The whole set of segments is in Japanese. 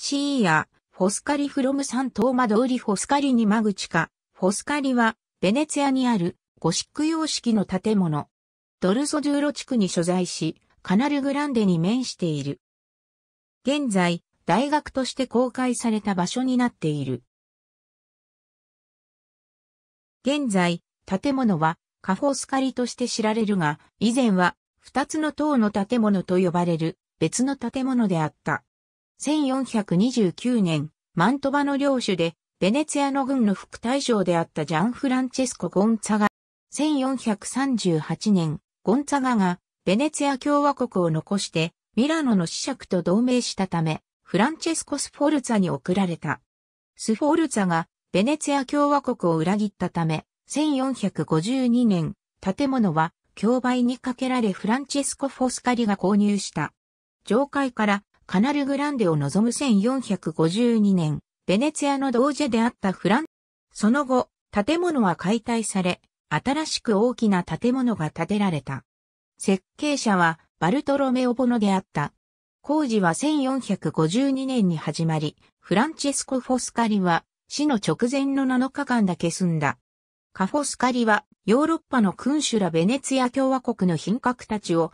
シーや、フォスカリフロムサントーマドウリフォスカリに間口か、フォスカリは、ベネツィアにある、ゴシック様式の建物。ドルソドゥーロ地区に所在し、カナルグランデに面している。現在、大学として公開された場所になっている。現在、建物はカフォスカリとして知られるが、以前は二つの塔の建物と呼ばれる別の建物であった。1429年、マントバの領主で、ベネツィアの軍の副大将であったジャン・フランチェスコ・ゴンツァガ。1438年、ゴンツァガが、ベネツィア共和国を残して、ミラノの子爵と同盟したため、フランチェスコ・スフォルツァに送られた。スフォルツァが、ベネツィア共和国を裏切ったため、1452年、建物は、競売にかけられフランチェスコ・フォスカリが購入した。上階からカナルグランデを望む1452年、ベネツィアの同時であったフラン。その後、建物は解体され、新しく大きな建物が建てられた。設計者はバルトロメオボノであった。工事は1452年に始まり、フランチェスコ・フォスカリは死の直前の7日間だけ済んだ。カフォスカリはヨーロッパの君主らベネツィア共和国の品格たちを、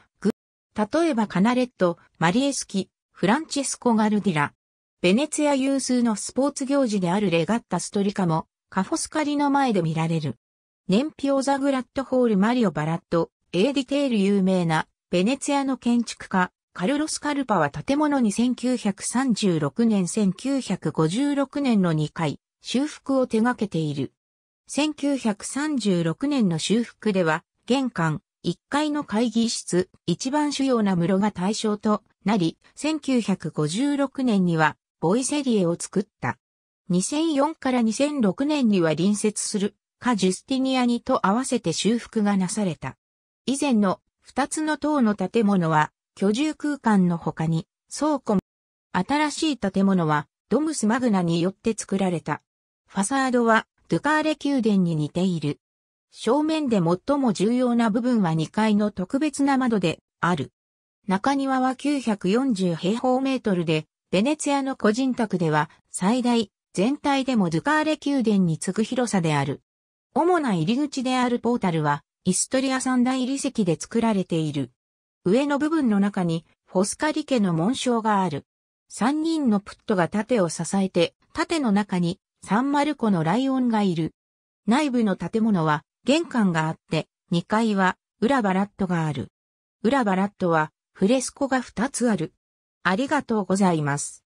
例えばカナレット、マリエスキ、フランチェスコ・ガルディラ。ベネツィア有数のスポーツ行事であるレガッタ・ストリカも、カフォスカリの前で見られる。年表ザ・グラッドホール・マリオ・バラット、エーディテール有名な、ベネツィアの建築家、カルロス・カルパは建物に1936年1956年の2回、修復を手掛けている。1936年の修復では、玄関、1階の会議室、一番主要な室が対象となり、1956年にはボイセリエを作った。2004から2006年には隣接するカ・ジュスティニアニと合わせて修復がなされた。以前の二つの塔の建物は居住空間の他に倉庫、新しい建物はドムスマグナによって作られた。ファサードはドゥカーレ宮殿に似ている。正面で最も重要な部分は2階の特別な窓である。中庭は940平方メートルで、ベネツィアの個人宅では最大、全体でもドゥカーレ宮殿に次ぐ広さである。主な入り口であるポータルは、イストリア三大理石で作られている。上の部分の中に、フォスカリ家の紋章がある。三人のプットが盾を支えて、盾の中に、サンマルコのライオンがいる。内部の建物は、玄関があって、2階は、ウラバラットがある。ウラバラットは、フレスコが2つある。ありがとうございます。